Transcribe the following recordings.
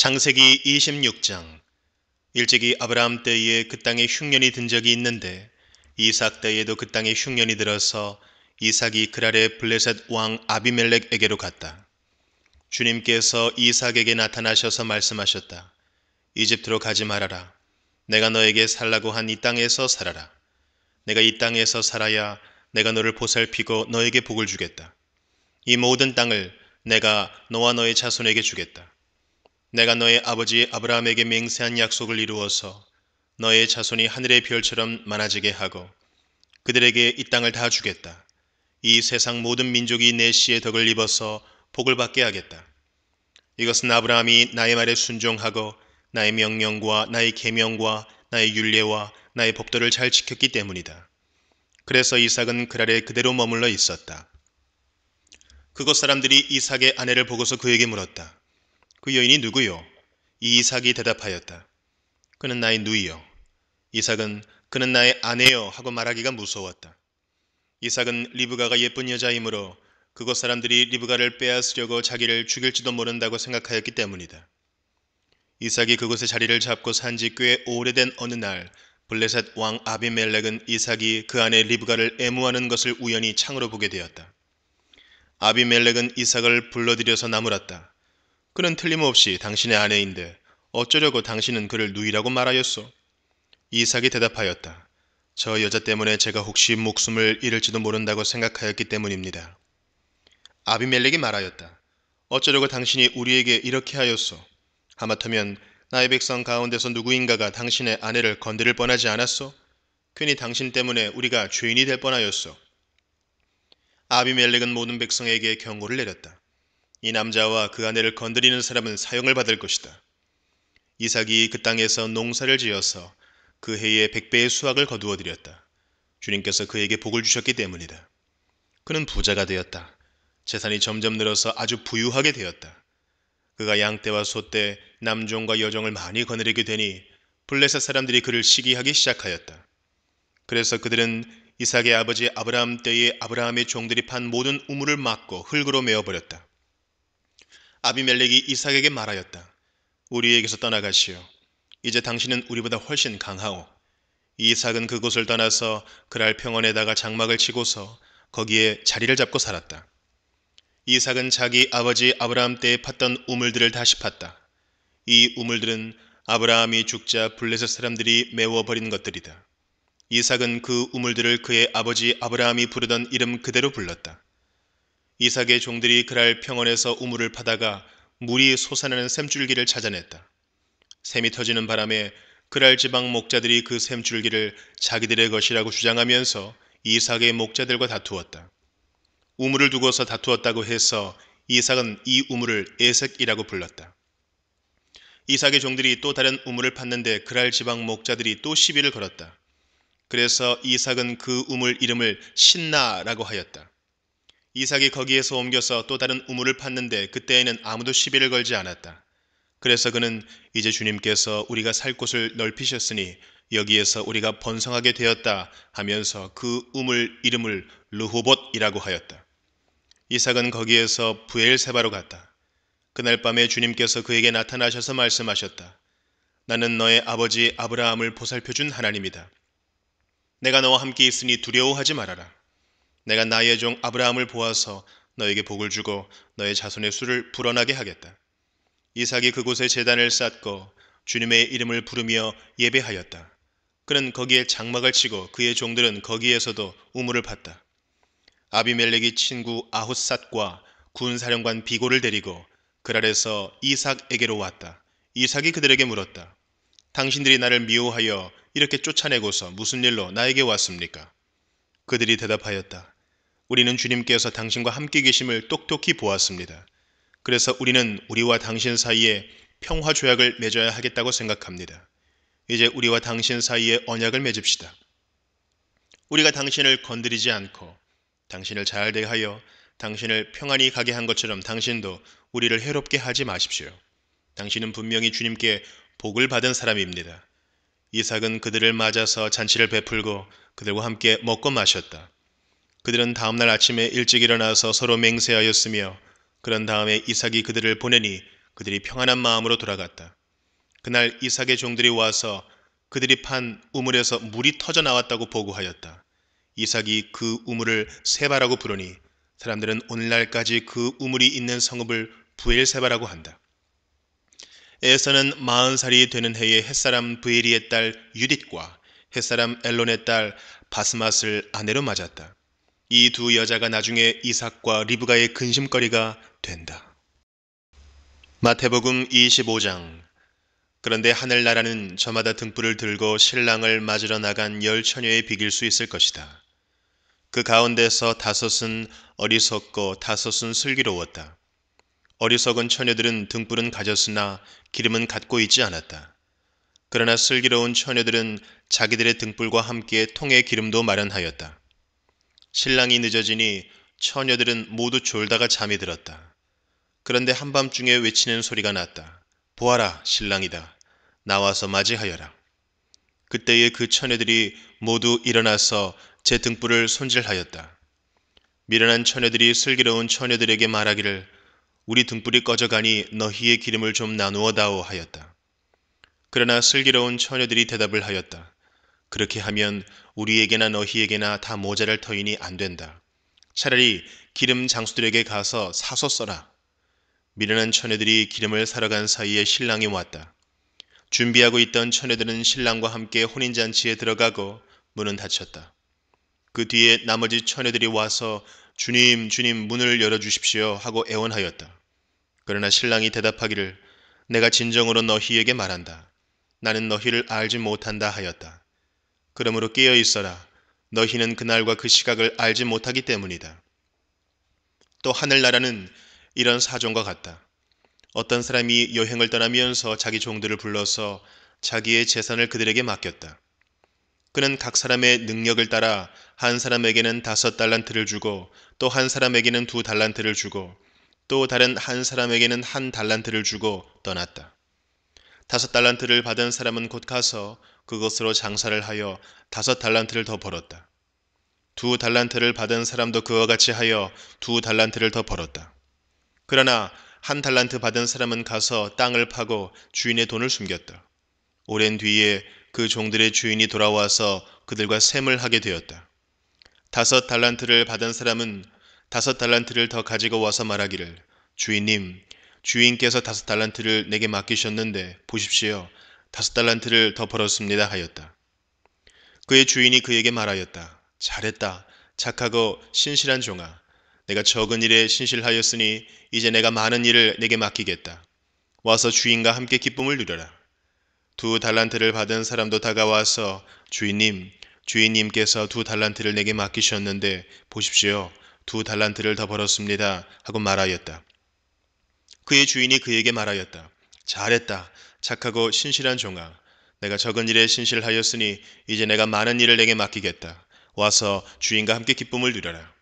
창세기 26장 일찍이 아브라함 때에 그 땅에 흉년이 든 적이 있는데 이삭 때에도 그 땅에 흉년이 들어서 이삭이 그랄의 블레셋 왕 아비멜렉에게로 갔다. 주님께서 이삭에게 나타나셔서 말씀하셨다. 이집트로 가지 말아라. 내가 너에게 살라고 한 이 땅에서 살아라. 내가 이 땅에서 살아야 내가 너를 보살피고 너에게 복을 주겠다. 이 모든 땅을 내가 너와 너의 자손에게 주겠다. 내가 너의 아버지 아브라함에게 맹세한 약속을 이루어서 너의 자손이 하늘의 별처럼 많아지게 하고 그들에게 이 땅을 다 주겠다. 이 세상 모든 민족이 내 씨의 덕을 입어서 복을 받게 하겠다. 이것은 아브라함이 나의 말에 순종하고 나의 명령과 나의 계명과 나의 윤례와 나의 법도를 잘 지켰기 때문이다. 그래서 이삭은 그랄에 그대로 머물러 있었다. 그곳 사람들이 이삭의 아내를 보고서 그에게 물었다. 그 여인이 누구요? 이삭이 이 대답하였다. 그는 나의 누이요. 이삭은 그는 나의 아내요 하고 말하기가 무서웠다. 이삭은 리브가가 예쁜 여자이므로 그곳 사람들이 리브가를 빼앗으려고 자기를 죽일지도 모른다고 생각하였기 때문이다. 이삭이 그곳에 자리를 잡고 산 지 꽤 오래된 어느 날 블레셋 왕 아비멜렉은 이삭이 그 안에 리브가를 애무하는 것을 우연히 창으로 보게 되었다. 아비멜렉은 이삭을 불러들여서 나무랐다. 그는 틀림없이 당신의 아내인데 어쩌려고 당신은 그를 누이라고 말하였소? 이삭이 대답하였다. 저 여자 때문에 제가 혹시 목숨을 잃을지도 모른다고 생각하였기 때문입니다. 아비멜렉이 말하였다. 어쩌려고 당신이 우리에게 이렇게 하였소? 하마터면 나의 백성 가운데서 누구인가가 당신의 아내를 건드릴 뻔하지 않았소? 괜히 당신 때문에 우리가 죄인이 될 뻔하였소. 아비멜렉은 모든 백성에게 경고를 내렸다. 이 남자와 그 아내를 건드리는 사람은 사형을 받을 것이다. 이삭이 그 땅에서 농사를 지어서 그 해에 백배의 수확을 거두어 드렸다. 주님께서 그에게 복을 주셨기 때문이다. 그는 부자가 되었다. 재산이 점점 늘어서 아주 부유하게 되었다. 그가 양떼와 소떼, 남종과 여종을 많이 거느리게 되니 블레셋 사람들이 그를 시기하기 시작하였다. 그래서 그들은 이삭의 아버지 아브라함 때의 아브라함의 종들이 판 모든 우물을 막고 흙으로 메어버렸다. 아비멜렉이 이삭에게 말하였다. 우리에게서 떠나가시오. 이제 당신은 우리보다 훨씬 강하오. 이삭은 그곳을 떠나서 그랄 평원에다가 장막을 치고서 거기에 자리를 잡고 살았다. 이삭은 자기 아버지 아브라함 때에 팠던 우물들을 다시 팠다. 이 우물들은 아브라함이 죽자 블레셋 사람들이 메워버린 것들이다. 이삭은 그 우물들을 그의 아버지 아브라함이 부르던 이름 그대로 불렀다. 이삭의 종들이 그랄 평원에서 우물을 파다가 물이 솟아나는 샘줄기를 찾아냈다. 샘이 터지는 바람에 그랄 지방 목자들이 그 샘줄기를 자기들의 것이라고 주장하면서 이삭의 목자들과 다투었다. 우물을 두고서 다투었다고 해서 이삭은 이 우물을 에색이라고 불렀다. 이삭의 종들이 또 다른 우물을 팠는데 그랄 지방 목자들이 또 시비를 걸었다. 그래서 이삭은 그 우물 이름을 신나라고 하였다. 이삭이 거기에서 옮겨서 또 다른 우물을 팠는데 그때에는 아무도 시비를 걸지 않았다. 그래서 그는 이제 주님께서 우리가 살 곳을 넓히셨으니 여기에서 우리가 번성하게 되었다 하면서 그 우물 이름을 르호봇이라고 하였다. 이삭은 거기에서 부엘세바로 갔다. 그날 밤에 주님께서 그에게 나타나셔서 말씀하셨다. 나는 너의 아버지 아브라함을 보살펴준 하나님이다. 내가 너와 함께 있으니 두려워하지 말아라. 내가 나의 종 아브라함을 보아서 너에게 복을 주고 너의 자손의 수를 불어나게 하겠다. 이삭이 그곳에 재단을 쌓고 주님의 이름을 부르며 예배하였다. 그는 거기에 장막을 치고 그의 종들은 거기에서도 우물을 팠다. 아비멜렉이 친구 아훗삿과 군사령관 비고를 데리고 그랄에서 이삭에게로 왔다. 이삭이 그들에게 물었다. 당신들이 나를 미워하여 이렇게 쫓아내고서 무슨 일로 나에게 왔습니까? 그들이 대답하였다. 우리는 주님께서 당신과 함께 계심을 똑똑히 보았습니다. 그래서 우리는 우리와 당신 사이에 평화 조약을 맺어야 하겠다고 생각합니다. 이제 우리와 당신 사이에 언약을 맺읍시다. 우리가 당신을 건드리지 않고 당신을 잘 대하여 당신을 평안히 가게 한 것처럼 당신도 우리를 해롭게 하지 마십시오. 당신은 분명히 주님께 복을 받은 사람입니다. 이삭은 그들을 맞아서 잔치를 베풀고 그들과 함께 먹고 마셨다. 그들은 다음날 아침에 일찍 일어나서 서로 맹세하였으며 그런 다음에 이삭이 그들을 보내니 그들이 평안한 마음으로 돌아갔다. 그날 이삭의 종들이 와서 그들이 판 우물에서 물이 터져 나왔다고 보고하였다. 이삭이 그 우물을 세바라고 부르니 사람들은 오늘날까지 그 우물이 있는 성읍을 부엘세바라고 한다. 에서는 마흔 살이 되는 해에 햇사람 부엘이의 딸 유딧과 햇사람 엘론의 딸 바스맛을 아내로 맞았다. 이 두 여자가 나중에 이삭과 리브가의 근심거리가 된다. 마태복음 25장 그런데 하늘나라는 저마다 등불을 들고 신랑을 맞으러 나간 열 처녀에 비길 수 있을 것이다. 그 가운데서 다섯은 어리석고 다섯은 슬기로웠다. 어리석은 처녀들은 등불은 가졌으나 기름은 갖고 있지 않았다. 그러나 슬기로운 처녀들은 자기들의 등불과 함께 통에 기름도 마련하였다. 신랑이 늦어지니 처녀들은 모두 졸다가 잠이 들었다. 그런데 한밤중에 외치는 소리가 났다. 보아라, 신랑이다. 나와서 맞이하여라. 그때에그 처녀들이 모두 일어나서 제 등불을 손질하였다. 미련한 처녀들이 슬기로운 처녀들에게 말하기를 우리 등불이 꺼져가니 너희의 기름을 좀 나누어 다오 하였다. 그러나 슬기로운 처녀들이 대답을 하였다. 그렇게 하면 우리에게나 너희에게나 다 모자랄 터이니 안 된다. 차라리 기름 장수들에게 가서 사서 써라. 미련한 처녀들이 기름을 사러 간 사이에 신랑이 왔다. 준비하고 있던 처녀들은 신랑과 함께 혼인잔치에 들어가고 문은 닫혔다. 그 뒤에 나머지 처녀들이 와서 주님, 주님 문을 열어주십시오 하고 애원하였다. 그러나 신랑이 대답하기를 내가 진정으로 너희에게 말한다. 나는 너희를 알지 못한다 하였다. 그러므로 깨어 있어라. 너희는 그날과 그 시각을 알지 못하기 때문이다. 또 하늘나라는 이런 사정과 같다. 어떤 사람이 여행을 떠나면서 자기 종들을 불러서 자기의 재산을 그들에게 맡겼다. 그는 각 사람의 능력을 따라 한 사람에게는 다섯 달란트를 주고 또 한 사람에게는 두 달란트를 주고 또 다른 한 사람에게는 한 달란트를 주고 떠났다. 다섯 달란트를 받은 사람은 곧 가서 그것으로 장사를 하여 다섯 달란트를 더 벌었다. 두 달란트를 받은 사람도 그와 같이 하여 두 달란트를 더 벌었다. 그러나 한 달란트 받은 사람은 가서 땅을 파고 주인의 돈을 숨겼다. 오랜 뒤에 그 종들의 주인이 돌아와서 그들과 셈을 하게 되었다. 다섯 달란트를 받은 사람은 다섯 달란트를 더 가지고 와서 말하기를 주인님 주인께서 다섯 달란트를 내게 맡기셨는데 보십시오. 다섯 달란트를 더 벌었습니다 하였다. 그의 주인이 그에게 말하였다. 잘했다. 착하고 신실한 종아. 내가 적은 일에 신실하였으니 이제 내가 많은 일을 내게 맡기겠다. 와서 주인과 함께 기쁨을 누려라. 두 달란트를 받은 사람도 다가와서 주인님, 주인님께서 두 달란트를 내게 맡기셨는데 보십시오. 두 달란트를 더 벌었습니다. 하고 말하였다. 그의 주인이 그에게 말하였다. 잘했다. 착하고 신실한 종아. 내가 적은 일에 신실하였으니 이제 내가 많은 일을 내게 맡기겠다. 와서 주인과 함께 기쁨을 누려라.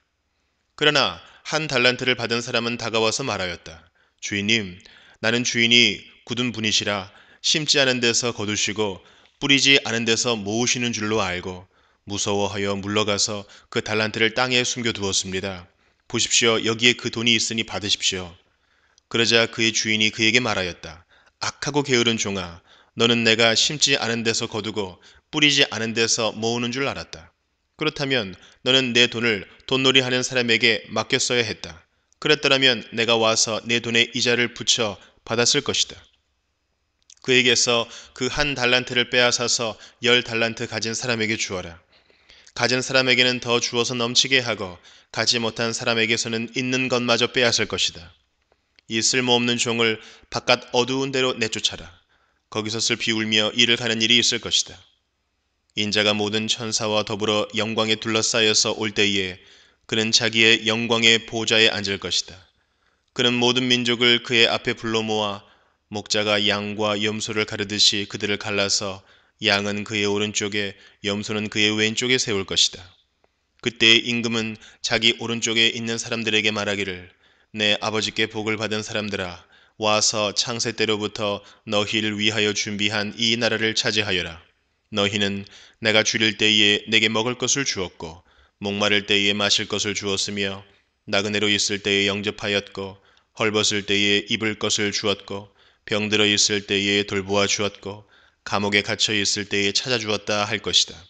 그러나 한 달란트를 받은 사람은 다가와서 말하였다. 주인님, 나는 주인이 굳은 분이시라 심지 않은 데서 거두시고 뿌리지 않은 데서 모으시는 줄로 알고 무서워하여 물러가서 그 달란트를 땅에 숨겨 두었습니다. 보십시오. 여기에 그 돈이 있으니 받으십시오. 그러자 그의 주인이 그에게 말하였다. 악하고 게으른 종아, 너는 내가 심지 않은 데서 거두고 뿌리지 않은 데서 모으는 줄 알았다. 그렇다면 너는 내 돈을 돈놀이 하는 사람에게 맡겼어야 했다. 그랬더라면 내가 와서 내 돈에 이자를 붙여 받았을 것이다. 그에게서 그 한 달란트를 빼앗아서 열 달란트 가진 사람에게 주어라. 가진 사람에게는 더 주어서 넘치게 하고 가지 못한 사람에게서는 있는 것마저 빼앗을 것이다. 이 쓸모없는 종을 바깥 어두운 데로 내쫓아라. 거기서 슬피 울며 일을 가는 일이 있을 것이다. 인자가 모든 천사와 더불어 영광에 둘러싸여서 올 때에 그는 자기의 영광의 보좌에 앉을 것이다. 그는 모든 민족을 그의 앞에 불러 모아 목자가 양과 염소를 가르듯이 그들을 갈라서 양은 그의 오른쪽에 염소는 그의 왼쪽에 세울 것이다. 그때의 임금은 자기 오른쪽에 있는 사람들에게 말하기를 내 아버지께 복을 받은 사람들아 와서 창세 때로부터 너희를 위하여 준비한 이 나라를 차지하여라. 너희는 내가 줄일 때에 내게 먹을 것을 주었고 목마를 때에 마실 것을 주었으며 나그네로 있을 때에 영접하였고 헐벗을 때에 입을 것을 주었고 병들어 있을 때에 돌보아 주었고 감옥에 갇혀 있을 때에 찾아주었다 할 것이다.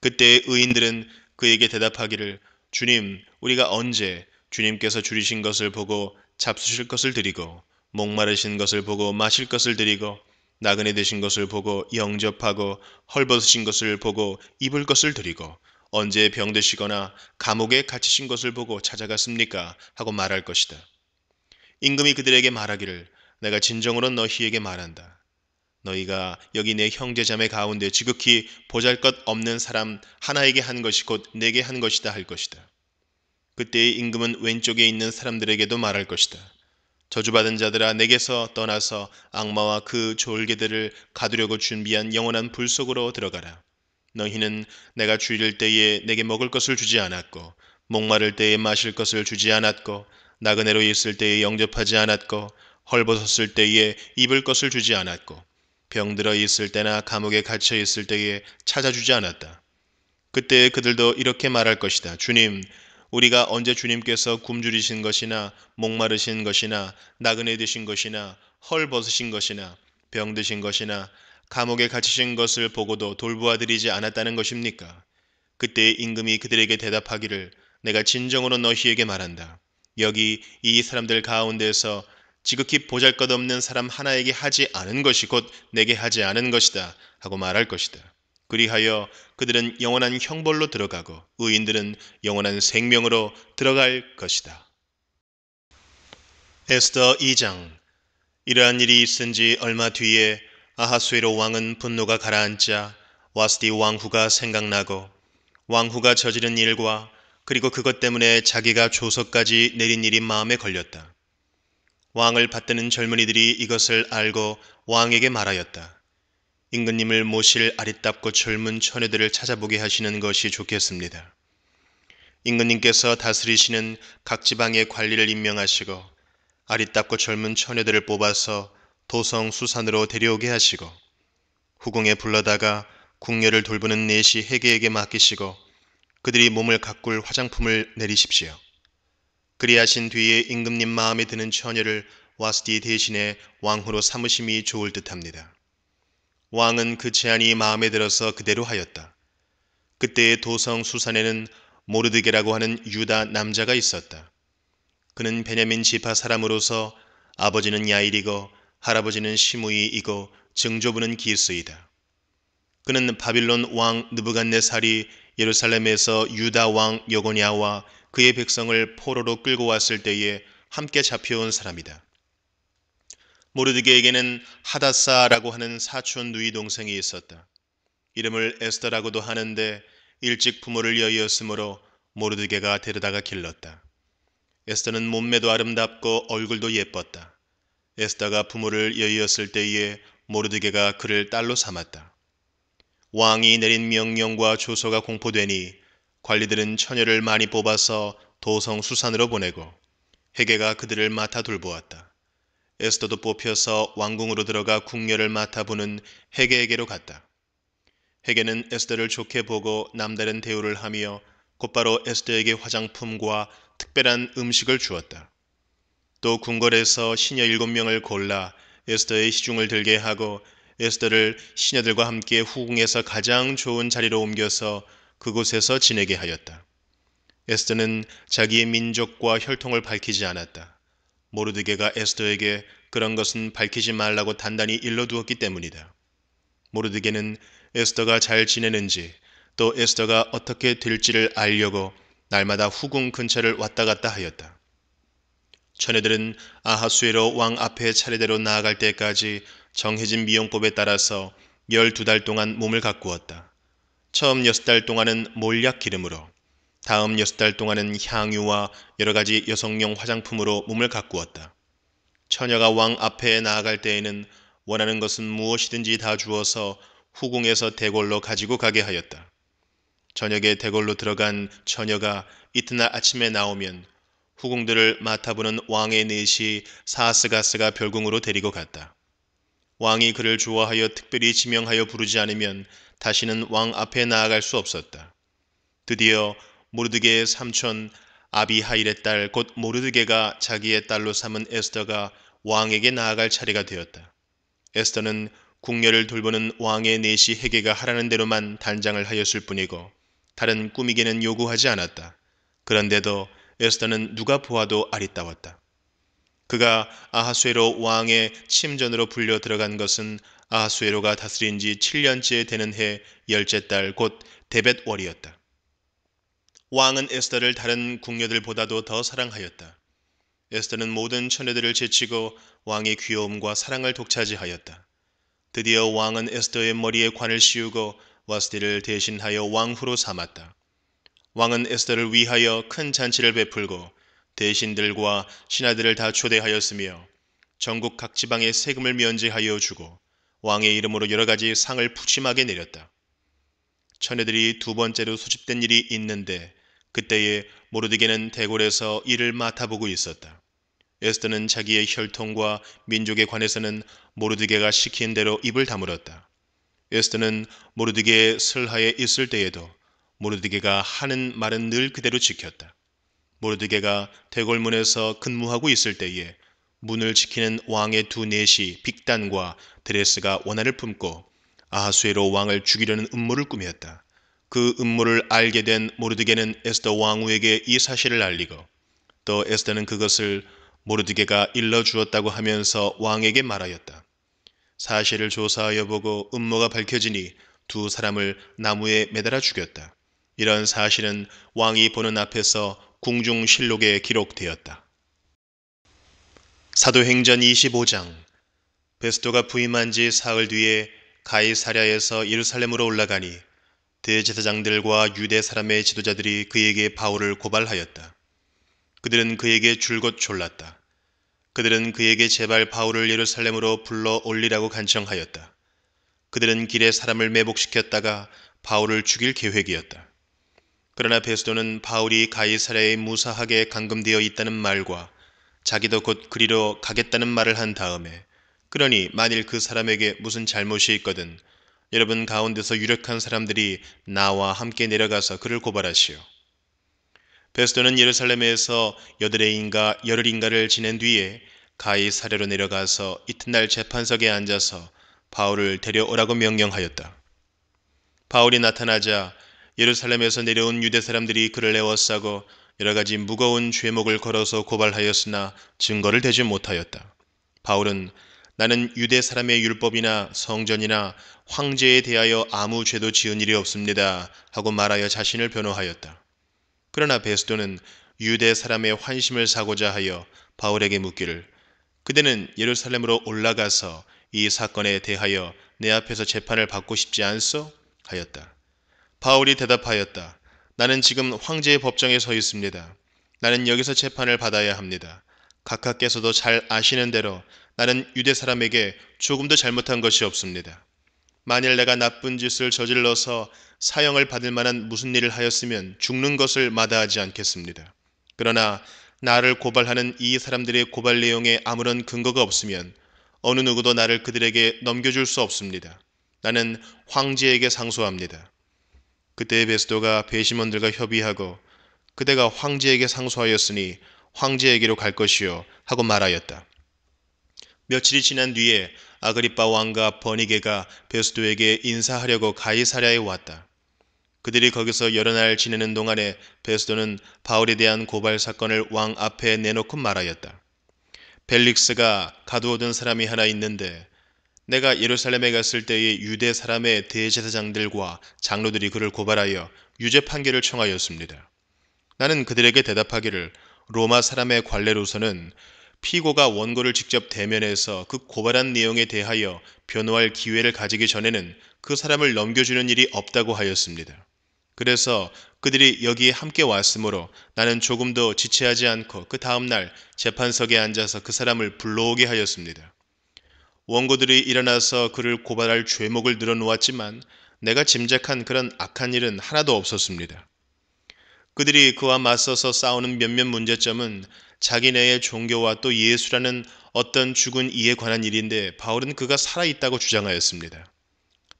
그때 의인들은 그에게 대답하기를 주님 우리가 언제 주님께서 줄이신 것을 보고 잡수실 것을 드리고 목마르신 것을 보고 마실 것을 드리고 나그네 되신 것을 보고 영접하고 헐벗으신 것을 보고 입을 것을 드리고 언제 병되시거나 감옥에 갇히신 것을 보고 찾아갔습니까? 하고 말할 것이다. 임금이 그들에게 말하기를 내가 진정으로 너희에게 말한다. 너희가 여기 내 형제자매 가운데 지극히 보잘것 없는 사람 하나에게 한 것이 곧 내게 한 것이다 할 것이다. 그때의 임금은 왼쪽에 있는 사람들에게도 말할 것이다. 저주받은 자들아 내게서 떠나서 악마와 그 졸개들을 가두려고 준비한 영원한 불 속으로 들어가라. 너희는 내가 주일 때에 내게 먹을 것을 주지 않았고 목마를 때에 마실 것을 주지 않았고 나그네로 있을 때에 영접하지 않았고 헐벗었을 때에 입을 것을 주지 않았고 병들어 있을 때나 감옥에 갇혀 있을 때에 찾아주지 않았다. 그때 그들도 이렇게 말할 것이다. 주님, 우리가 언제 주님께서 굶주리신 것이나 목마르신 것이나 나그네 되신 것이나 헐벗으신 것이나 병드신 것이나 감옥에 갇히신 것을 보고도 돌보아 드리지 않았다는 것입니까? 그때 임금이 그들에게 대답하기를 내가 진정으로 너희에게 말한다. 여기 이 사람들 가운데서 지극히 보잘것없는 사람 하나에게 하지 않은 것이 곧 내게 하지 않은 것이다 하고 말할 것이다. 그리하여 그들은 영원한 형벌로 들어가고 의인들은 영원한 생명으로 들어갈 것이다. 에스더 2장 이러한 일이 있은 지 얼마 뒤에 아하수에로 왕은 분노가 가라앉자 와스디 왕후가 생각나고 왕후가 저지른 일과 그리고 그것 때문에 자기가 조서까지 내린 일이 마음에 걸렸다. 왕을 받드는 젊은이들이 이것을 알고 왕에게 말하였다. 임금님을 모실 아리따고 젊은 처녀들을 찾아보게 하시는 것이 좋겠습니다. 임금님께서 다스리시는 각 지방의 관리를 임명하시고 아리따고 젊은 처녀들을 뽑아서 도성 수산으로 데려오게 하시고 후궁에 불러다가 궁녀를 돌보는 내시 해계에게 맡기시고 그들이 몸을 가꿀 화장품을 내리십시오. 그리하신 뒤에 임금님 마음에 드는 처녀를 와스디 대신에 왕후로 삼으심이 좋을 듯합니다. 왕은 그 제안이 마음에 들어서 그대로 하였다. 그때의 도성 수산에는 모르드게라고 하는 유다 남자가 있었다. 그는 베냐민 지파 사람으로서 아버지는 야일이고 할아버지는 시무이이고 증조부는 기스이다. 그는 바빌론 왕 느부갓네살이 예루살렘에서 유다 왕 여고냐와 그의 백성을 포로로 끌고 왔을 때에 함께 잡혀온 사람이다. 모르드게에게는 하다사라고 하는 사촌 누이 동생이 있었다. 이름을 에스더라고도 하는데 일찍 부모를 여의었으므로 모르드게가 데려다가 길렀다. 에스더는 몸매도 아름답고 얼굴도 예뻤다. 에스더가 부모를 여의었을 때에 모르드게가 그를 딸로 삼았다. 왕이 내린 명령과 조서가 공포되니 관리들은 처녀를 많이 뽑아서 도성 수산으로 보내고 해계가 그들을 맡아 돌보았다. 에스더도 뽑혀서 왕궁으로 들어가 궁녀를 맡아보는 헤게에게로 갔다. 헤게는 에스더를 좋게 보고 남다른 대우를 하며 곧바로 에스더에게 화장품과 특별한 음식을 주었다. 또 궁궐에서 시녀 일곱 명을 골라 에스더의 시중을 들게 하고 에스더를 시녀들과 함께 후궁에서 가장 좋은 자리로 옮겨서 그곳에서 지내게 하였다. 에스더는 자기의 민족과 혈통을 밝히지 않았다. 모르드게가 에스더에게 그런 것은 밝히지 말라고 단단히 일러두었기 때문이다. 모르드게는 에스더가 잘 지내는지 또 에스더가 어떻게 될지를 알려고 날마다 후궁 근처를 왔다 갔다 하였다. 처녀들은 아하수에로 왕 앞에 차례대로 나아갈 때까지 정해진 미용법에 따라서 12달 동안 몸을 가꾸었다. 처음 6달 동안은 몰약 기름으로, 다음 여섯 달 동안은 향유와 여러 가지 여성용 화장품으로 몸을 가꾸었다. 처녀가 왕 앞에 나아갈 때에는 원하는 것은 무엇이든지 다 주어서 후궁에서 대궐로 가지고 가게 하였다. 저녁에 대궐로 들어간 처녀가 이튿날 아침에 나오면 후궁들을 맡아보는 왕의 넷이 사스가스가 별궁으로 데리고 갔다. 왕이 그를 좋아하여 특별히 지명하여 부르지 않으면 다시는 왕 앞에 나아갈 수 없었다. 드디어 모르드게의 삼촌 아비하일의 딸 곧 모르드게가 자기의 딸로 삼은 에스더가 왕에게 나아갈 차례가 되었다. 에스더는 궁녀를 돌보는 왕의 내시 해계가 하라는 대로만 단장을 하였을 뿐이고 다른 꾸미기는 요구하지 않았다. 그런데도 에스더는 누가 보아도 아리따웠다. 그가 아하수에로 왕의 침전으로 불려 들어간 것은 아하수에로가 다스린 지 7년째 되는 해 열째 딸곧 데벳월이었다. 왕은 에스더를 다른 궁녀들보다도 더 사랑하였다. 에스더는 모든 처녀들을 제치고 왕의 귀여움과 사랑을 독차지하였다. 드디어 왕은 에스더의 머리에 관을 씌우고 와스디를 대신하여 왕후로 삼았다. 왕은 에스더를 위하여 큰 잔치를 베풀고 대신들과 신하들을 다 초대하였으며 전국 각 지방에 세금을 면제하여 주고 왕의 이름으로 여러 가지 상을 푸짐하게 내렸다. 처녀들이두 번째로 소집된 일이 있는데 그때에 모르드게는 대궐에서 일을 맡아보고 있었다. 에스더는 자기의 혈통과 민족에 관해서는 모르드게가 시킨 대로 입을 다물었다. 에스더는 모르드게의 설하에 있을 때에도 모르드게가 하는 말은 늘 그대로 지켰다. 모르드게가 대궐문에서 근무하고 있을 때에 문을 지키는 왕의 두 넷이 빅단과 드레스가 원한을 품고 아하수에로 왕을 죽이려는 음모를 꾸몄다. 그 음모를 알게 된 모르드게는 에스더 왕후에게 이 사실을 알리고 또 에스더는 그것을 모르드게가 일러주었다고 하면서 왕에게 말하였다. 사실을 조사하여 보고 음모가 밝혀지니 두 사람을 나무에 매달아 죽였다. 이런 사실은 왕이 보는 앞에서 궁중실록에 기록되었다. 사도행전 25장 베스토가 부임한 지 사흘 뒤에 가이사랴에서 예루살렘으로 올라가니 대제사장들과 유대 사람의 지도자들이 그에게 바울을 고발하였다. 그들은 그에게 줄곧 졸랐다. 그들은 그에게 제발 바울을 예루살렘으로 불러 올리라고 간청하였다. 그들은 길에 사람을 매복시켰다가 바울을 죽일 계획이었다. 그러나 베스도는 바울이 가이사랴에 무사하게 감금되어 있다는 말과 자기도 곧 그리로 가겠다는 말을 한 다음에 그러니 만일 그 사람에게 무슨 잘못이 있거든 여러분 가운데서 유력한 사람들이 나와 함께 내려가서 그를 고발하시오. 베스도는 예루살렘에서 여드레인가 열흘인가를 지낸 뒤에 가히 사례로 내려가서 이튿날 재판석에 앉아서 바울을 데려오라고 명령하였다. 바울이 나타나자 예루살렘에서 내려온 유대 사람들이 그를 애워싸고 여러 가지 무거운 죄목을 걸어서 고발하였으나 증거를 대지 못하였다. 바울은 나는 유대 사람의 율법이나 성전이나 황제에 대하여 아무 죄도 지은 일이 없습니다. 하고 말하여 자신을 변호하였다. 그러나 베스도는 유대 사람의 환심을 사고자 하여 바울에게 묻기를 그대는 예루살렘으로 올라가서 이 사건에 대하여 내 앞에서 재판을 받고 싶지 않소? 하였다. 바울이 대답하였다. 나는 지금 황제의 법정에 서 있습니다. 나는 여기서 재판을 받아야 합니다. 각하께서도 잘 아시는 대로 나는 유대 사람에게 조금도 잘못한 것이 없습니다. 만일 내가 나쁜 짓을 저질러서 사형을 받을 만한 무슨 일을 하였으면 죽는 것을 마다하지 않겠습니다. 그러나 나를 고발하는 이 사람들의 고발 내용에 아무런 근거가 없으면 어느 누구도 나를 그들에게 넘겨줄 수 없습니다. 나는 황제에게 상소합니다. 그때 베스도가 배심원들과 협의하고 그대가 황제에게 상소하였으니 황제에게로 갈 것이요 하고 말하였다. 며칠이 지난 뒤에 아그리빠 왕과 버니게가 베스도에게 인사하려고 가이사랴에 왔다. 그들이 거기서 여러 날 지내는 동안에 베스도는 바울에 대한 고발 사건을 왕 앞에 내놓고 말하였다. 벨릭스가 가두어둔 사람이 하나 있는데 내가 예루살렘에 갔을 때의 유대 사람의 대제사장들과 장로들이 그를 고발하여 유죄 판결을 청하였습니다. 나는 그들에게 대답하기를 로마 사람의 관례로서는 피고가 원고를 직접 대면해서 그 고발한 내용에 대하여 변호할 기회를 가지기 전에는 그 사람을 넘겨주는 일이 없다고 하였습니다. 그래서 그들이 여기에 함께 왔으므로 나는 조금 도 지체하지 않고 그 다음날 재판석에 앉아서 그 사람을 불러오게 하였습니다. 원고들이 일어나서 그를 고발할 죄목을 늘어놓았지만 내가 짐작한 그런 악한 일은 하나도 없었습니다. 그들이 그와 맞서서 싸우는 몇몇 문제점은 자기네의 종교와 또 예수라는 어떤 죽은 이에 관한 일인데 바울은 그가 살아있다고 주장하였습니다.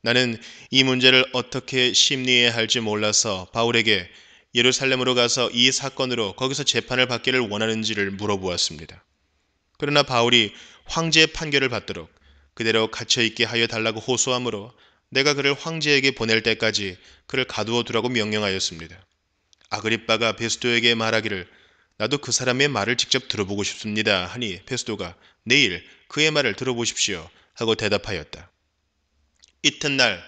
나는 이 문제를 어떻게 심리해야 할지 몰라서 바울에게 예루살렘으로 가서 이 사건으로 거기서 재판을 받기를 원하는지를 물어보았습니다. 그러나 바울이 황제의 판결을 받도록 그대로 갇혀있게 하여 달라고 호소함으로 내가 그를 황제에게 보낼 때까지 그를 가두어 두라고 명령하였습니다. 아그리빠가 베스도에게 말하기를 나도 그 사람의 말을 직접 들어보고 싶습니다 하니 페스도가 내일 그의 말을 들어보십시오 하고 대답하였다. 이튿날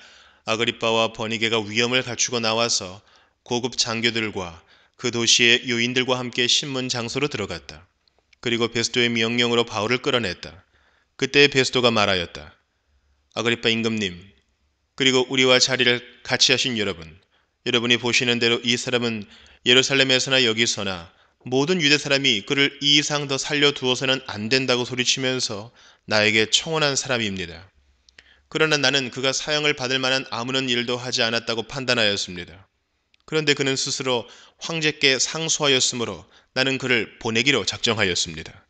아그리빠와 버니게가 위험을 갖추고 나와서 고급 장교들과 그 도시의 요인들과 함께 신문 장소로 들어갔다. 그리고 베스도의 명령으로 바울을 끌어냈다. 그때 베스도가 말하였다. 아그리빠 임금님, 그리고 우리와 자리를 같이 하신 여러분, 여러분이 보시는 대로 이 사람은 예루살렘에서나 여기서나 모든 유대 사람이 그를 이 이상 더 살려두어서는 안 된다고 소리치면서 나에게 청원한 사람입니다. 그러나 나는 그가 사형을 받을 만한 아무런 일도 하지 않았다고 판단하였습니다. 그런데 그는 스스로 황제께 상소하였으므로 나는 그를 보내기로 작정하였습니다.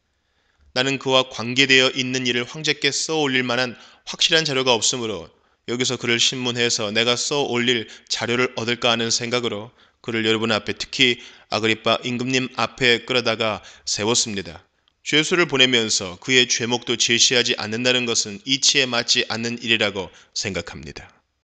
나는 그와 관계되어 있는 일을 황제께 써 올릴 만한 확실한 자료가 없으므로 여기서 그를 신문해서 내가 써 올릴 자료를 얻을까 하는 생각으로 그를 여러분 앞에 특히 아그리빠 임금님 앞에 끌어다가 세웠습니다. 죄수를 보내면서 그의 죄목도 제시하지 않는다는 것은 이치에 맞지 않는 일이라고 생각합니다.